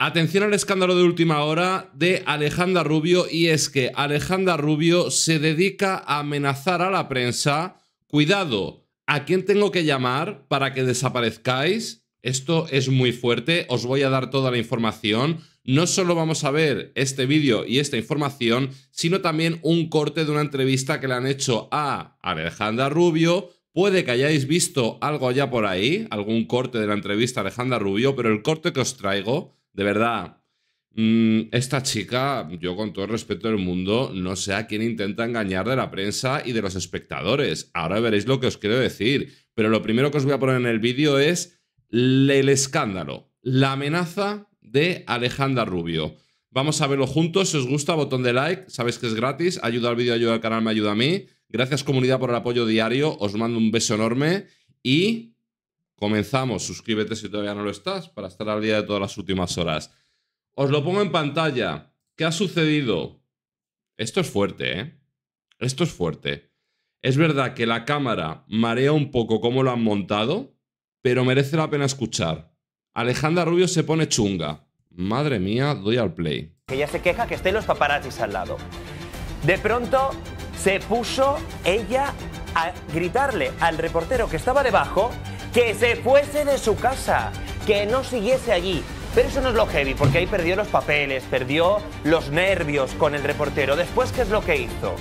Atención al escándalo de última hora de Alejandra Rubio y es que Alejandra Rubio se dedica a amenazar a la prensa. Cuidado, ¿a quién tengo que llamar para que desaparezcáis? Esto es muy fuerte, os voy a dar toda la información. No solo vamos a ver este vídeo y esta información, sino también un corte de una entrevista que le han hecho a Alejandra Rubio, Puede que hayáis visto algo allá por ahí, algún corte de la entrevista a Alejandra Rubio, pero el corte que os traigo de verdad, mm, esta chica, yo con todo el respeto del mundo, no sé a quién intenta engañar de la prensa y de los espectadores. Ahora veréis lo que os quiero decir. Pero lo primero que os voy a poner en el vídeo es el escándalo, la amenaza de Alejandra Rubio. Vamos a verlo juntos. Si os gusta, botón de like. Sabéis que es gratis. Ayuda al vídeo, ayuda al canal, me ayuda a mí. Gracias comunidad por el apoyo diario. Os mando un beso enorme y comenzamos. Suscríbete si todavía no lo estás para estar al día de todas las últimas horas. Os lo pongo en pantalla. ¿Qué ha sucedido? Esto es fuerte, ¿eh? Esto es fuerte. Es verdad que la cámara marea un poco cómo lo han montado, pero merece la pena escuchar. Alejandra Rubio se pone chunga. Madre mía, doy al play. Ella se queja que estén los paparazzis al lado. De pronto se puso ella a gritarle al reportero que estaba debajo que se fuese de su casa, que no siguiese allí. Pero eso no es lo heavy, porque ahí perdió los papeles, perdió los nervios con el reportero. Después, ¿qué es lo que hizo?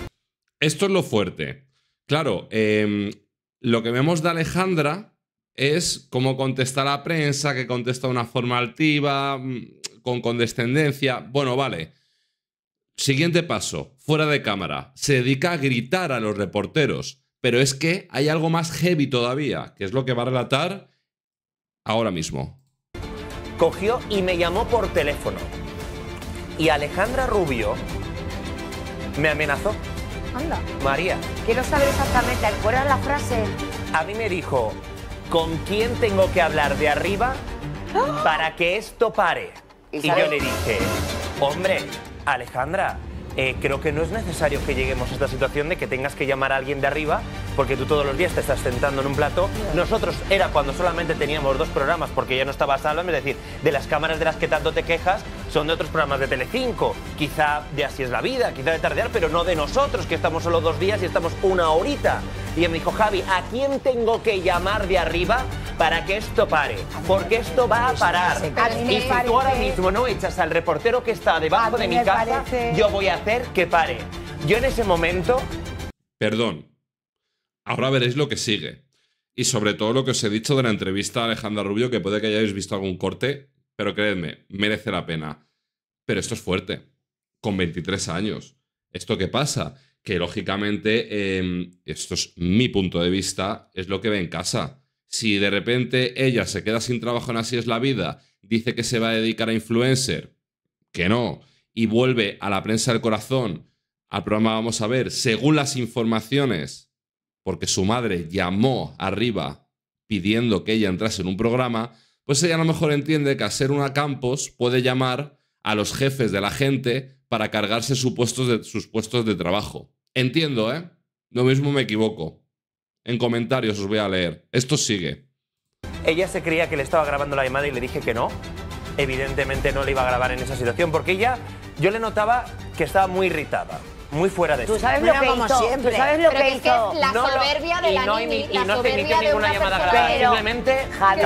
Esto es lo fuerte. Claro, em, lo que vemos de Alejandra es cómo contesta la prensa, que contesta de una forma altiva, mm, con condescendencia. Bueno, vale. Siguiente paso, fuera de cámara. Se dedica a gritar a los reporteros. Pero es que hay algo más heavy todavía, que es lo que va a relatar ahora mismo. Cogió y me llamó por teléfono. Y Alejandra Rubio me amenazó. Anda. María. Quiero saber exactamente cuál era la frase. A mí me dijo, ¿con quién tengo que hablar de arriba ¡Ah! para que esto pare? y yo le dije, hombre, Alejandra, eh, creo que no es necesario que lleguemos a esta situación de que tengas que llamar a alguien de arriba porque tú todos los días te estás sentando en un plato. Nosotros era cuando solamente teníamos dos programas porque ya no estaba Salva, es decir, de las cámaras de las que tanto te quejas son de otros programas de Telecinco, quizá de Así es la vida, quizá de Tardear, pero no de nosotros que estamos solo dos días y estamos una horita. Y él me dijo, Javi, ¿a quién tengo que llamar de arriba para que esto pare, porque esto va a parar. y si ahora mismo no echas al reportero que está debajo de mi casa, yo voy a hacer que pare. Yo en ese momento... Perdón. Ahora veréis lo que sigue. Y sobre todo lo que os he dicho de la entrevista a Alejandra Rubio, que puede que hayáis visto algún corte, pero creedme, merece la pena. Pero esto es fuerte. Con 23 años. ¿Esto qué pasa? Que lógicamente, em, esto es mi punto de vista, es lo que ve en casa. Si de repente ella se queda sin trabajo en Así es la vida, dice que se va a dedicar a influencer, que no, y vuelve a la prensa del corazón, al programa Vamos a ver, según las informaciones, porque su madre llamó arriba pidiendo que ella entrase en un programa, pues ella a lo mejor entiende que al ser una campos puede llamar a los jefes de la gente para cargarse sus puestos de, sus puestos de trabajo. Entiendo, ¿eh? Lo mismo me equivoco. En comentarios os voy a leer. Esto sigue. Ella se creía que le estaba grabando la llamada y le dije que no. Evidentemente no le iba a grabar en esa situación porque ella, yo le notaba que estaba muy irritada, muy fuera de sí. Tú sabes lo que hizo, tú sabes lo que hizo. es la soberbia de la niña. y no te emitió ninguna llamada grabada, Pero- simplemente Javi,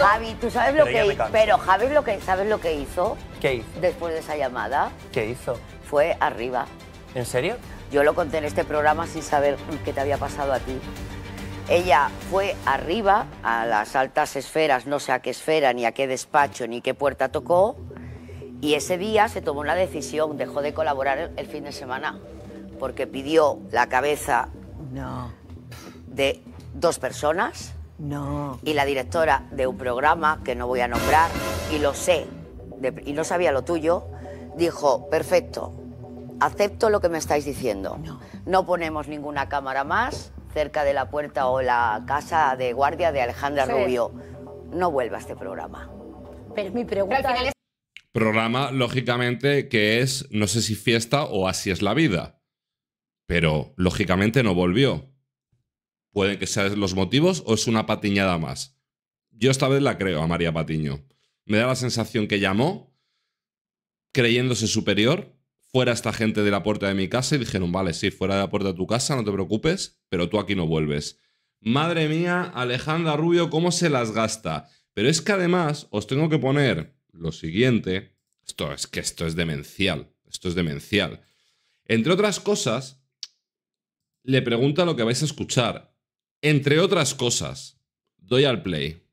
Javi, tú sabes lo Pero que hizo? pero Javi lo que sabes lo que hizo ¿Qué hizo? después de esa llamada ¿Qué hizo? fue arriba. ¿En serio? Yo lo conté en este programa sin saber qué te había pasado a ti. Ella fue arriba, a las altas esferas, no sé a qué esfera, ni a qué despacho, ni qué puerta tocó, y ese día se tomó una decisión, dejó de colaborar el fin de semana, porque pidió la cabeza de dos personas y la directora de un programa que no voy a nombrar, y lo sé, y no sabía lo tuyo, dijo, perfecto, acepto lo que me estáis diciendo. No. ponemos ninguna cámara más cerca de la puerta o la casa de guardia de Alejandra Rubio. No vuelva a este programa. Pero mi pregunta es... Programa, lógicamente, que es, no sé si fiesta o así es la vida. Pero, lógicamente, no volvió. Pueden que sean los motivos o es una patiñada más. Yo esta vez la creo a María Patiño. Me da la sensación que llamó creyéndose superior fuera esta gente de la puerta de mi casa y dijeron, vale, sí, fuera de la puerta de tu casa, no te preocupes, pero tú aquí no vuelves. Madre mía, Alejandra Rubio, ¿cómo se las gasta? Pero es que además os tengo que poner lo siguiente, esto es que esto es demencial, esto es demencial. Entre otras cosas, le pregunta lo que vais a escuchar. Entre otras cosas, doy al play.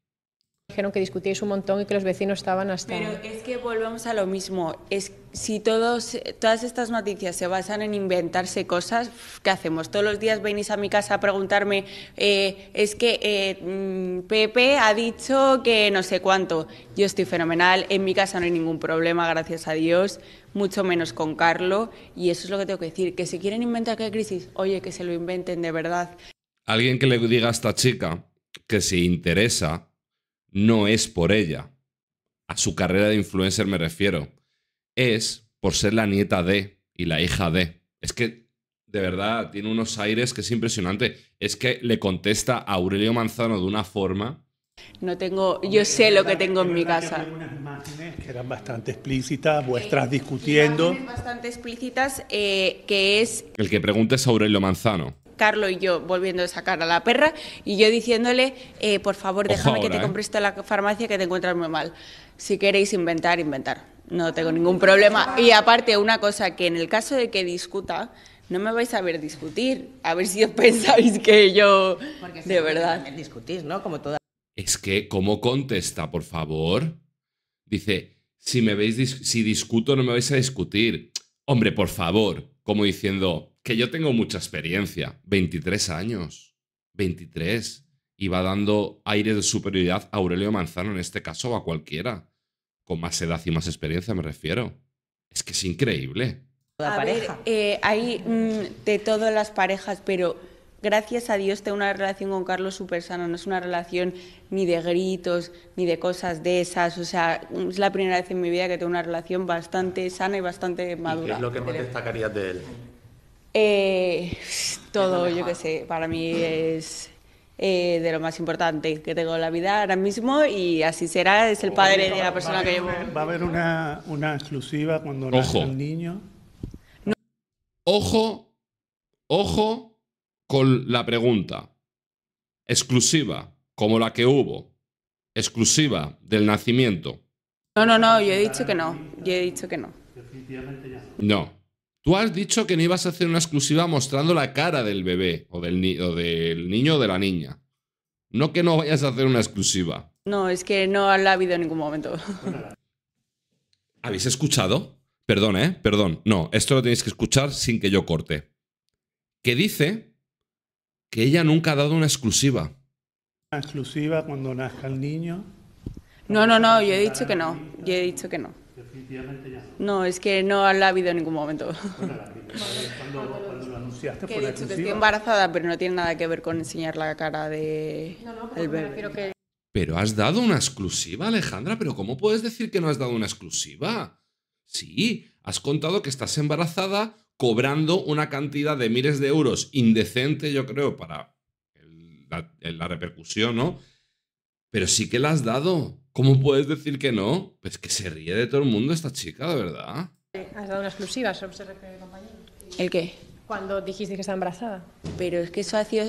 Dijeron que discutíais un montón y que los vecinos estaban hasta... Pero es que volvemos a lo mismo. Es, si todos, todas estas noticias se basan en inventarse cosas, ¿qué hacemos? Todos los días venís a mi casa a preguntarme, eh, es que eh, mm, Pepe ha dicho que no sé cuánto. Yo estoy fenomenal, en mi casa no hay ningún problema, gracias a Dios, mucho menos con Carlo. Y eso es lo que tengo que decir, que si quieren inventar qué crisis, oye, que se lo inventen de verdad. Alguien que le diga a esta chica que se interesa no es por ella. A su carrera de influencer me refiero. Es por ser la nieta de y la hija de. Es que, de verdad, tiene unos aires que es impresionante. Es que le contesta a Aurelio Manzano de una forma. No tengo, yo sé lo que tengo en mi casa. Que eran bastante explícitas, eh, vuestras discutiendo. Bastante explícitas, eh, que es. El que pregunta es Aurelio Manzano. Carlos y yo volviendo a sacar a la perra y yo diciéndole, eh, por favor, déjame que te ¿eh? compres esto en la farmacia que te encuentras muy mal. Si queréis inventar, inventar. No tengo ningún problema. Y aparte, una cosa que en el caso de que discuta, no me vais a ver discutir. A ver si os pensáis que yo... Porque de verdad. Discutís, ¿no? Como toda... Es que, ¿cómo contesta, por favor? Dice, si me veis, si discuto, no me vais a discutir. Hombre, por favor. Como diciendo, que yo tengo mucha experiencia, 23 años, 23, y va dando aire de superioridad a Aurelio Manzano en este caso o a cualquiera, con más edad y más experiencia me refiero. Es que es increíble. A ver, eh, hay mm, de todas las parejas, pero gracias a Dios tengo una relación con Carlos súper sana, no es una relación ni de gritos, ni de cosas de esas, o sea, mm, es la primera vez en mi vida que tengo una relación bastante sana y bastante madura. qué es lo que más destacarías de él? Eh, todo, yo qué sé, para mí es eh, de lo más importante que tengo en la vida ahora mismo y así será, es el oh, padre de la persona que llevo. ¿Va a haber una, exclusiva cuando nazca un niño? Ojo, ojo con la pregunta. Exclusiva, como la que hubo. Exclusiva del nacimiento. No, no, no, yo he dicho que no. Yo he dicho que no. Definitivamente ya. No. Tú has dicho que no ibas a hacer una exclusiva mostrando la cara del bebé o del, niño o de la niña. No que no vayas a hacer una exclusiva. No, es que no la ha habido en ningún momento. ¿Habéis escuchado? Perdón, ¿eh? Perdón. No, esto lo tenéis que escuchar sin que yo corte. Que dice que ella nunca ha dado una exclusiva. ¿Una exclusiva cuando nazca el niño? No, no, no, yo he dicho que no. Yo he dicho que no no. es que no la ha habido en ningún momento. Eh, anunciaste por que estoy embarazada, pero no tiene nada que ver con enseñar la cara de no, no, Pero has dado una exclusiva, Alejandra, pero ¿cómo puedes decir que no has dado una exclusiva? Sí, has contado que estás embarazada cobrando una cantidad de miles de euros indecente, yo creo, para la repercusión, ¿no? pero sí que la has dado. ¿Cómo puedes decir que no? Pues que se ríe de todo el mundo esta chica, de verdad. Has dado una exclusiva sobre compañero. ¿El qué? Cuando dijiste que está embarazada. Pero es que eso ha sido,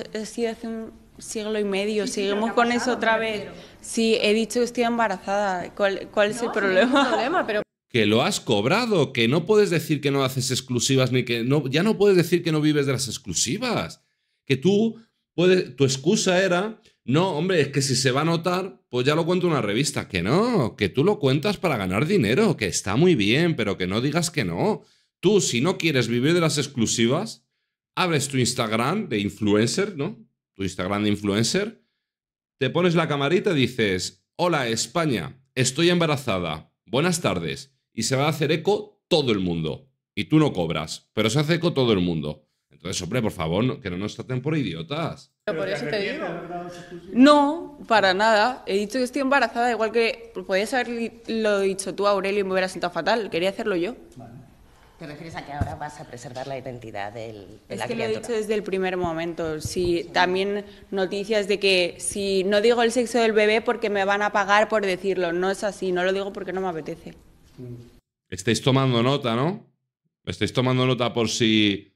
hace un siglo y medio. Seguimos con eso otra vez. Sí, he dicho que estoy embarazada. ¿Cuál, es el problema? Que lo has cobrado, que no puedes decir que no haces exclusivas ni que no, ya no puedes decir que no vives de las exclusivas. Que tú puedes, tu excusa era no, hombre, es que si se va a notar, pues ya lo en una revista. Que no, que tú lo cuentas para ganar dinero, que está muy bien, pero que no digas que no. Tú, si no quieres vivir de las exclusivas, abres tu Instagram de influencer, ¿no? Tu Instagram de influencer, te pones la camarita y dices, hola España, estoy embarazada, buenas tardes. Y se va a hacer eco todo el mundo. Y tú no cobras, pero se hace eco todo el mundo. Entonces, hombre, por favor, que no nos traten por idiotas. No, para nada. He dicho que estoy embarazada, igual que podías haberlo dicho tú, Aurelio, y me hubiera sentado fatal. Quería hacerlo yo. ¿Te refieres a que ahora vas a preservar la identidad del, de es que lo he dicho desde el primer momento. Si, También noticias de que si no digo el sexo del bebé porque me van a pagar por decirlo. No es así, no lo digo porque no me apetece. Estáis tomando nota, ¿no? Estáis tomando nota por si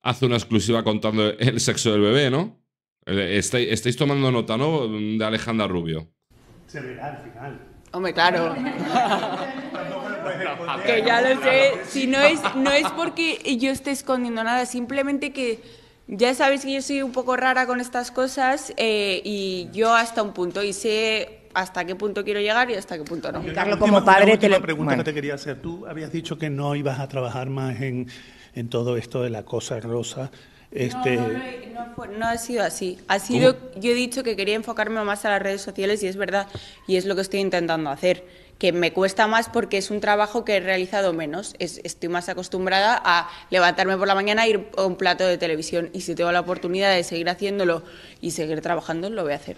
hace una exclusiva contando el sexo del bebé, ¿no? Eh, estáis, tomando nota, ¿no? De Alejandra Rubio. Se verá al final. Hombre, claro. que ya lo sé. Si no es, no es porque yo esté escondiendo nada, simplemente que ya sabéis que yo soy un poco rara con estas cosas eh, y yo hasta un punto y sé hasta qué punto quiero llegar y hasta qué punto no. Carlos, como padre, te la pregunta que te quería hacer. Tú habías dicho que no ibas a trabajar más en, en todo esto de la cosa rosa. Este, no, no, ha sido así. Ha sido, yo he dicho que quería enfocarme más a las redes sociales y es verdad, y es lo que estoy intentando hacer que me cuesta más porque es un trabajo que he realizado menos. estoy más acostumbrada a levantarme por la mañana e ir a un plato de televisión y si tengo la oportunidad de seguir haciéndolo y seguir trabajando, lo voy a hacer.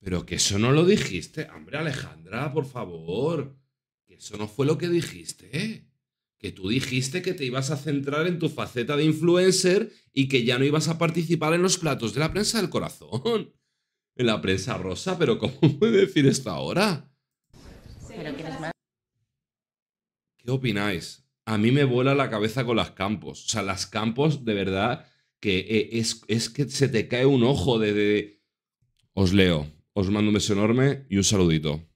Pero que eso no lo dijiste, hombre Alejandra, por favor, que eso no fue lo que dijiste que tú dijiste que te ibas a centrar en tu faceta de influencer y que ya no ibas a participar en los platos de la prensa del corazón. En la prensa rosa, pero ¿cómo puede decir esto ahora? ¿Qué opináis? A mí me vuela la cabeza con las campos. O sea, las campos, de verdad, que eh, es, que se te cae un ojo de... de... Os leo, os mando un beso enorme y un saludito.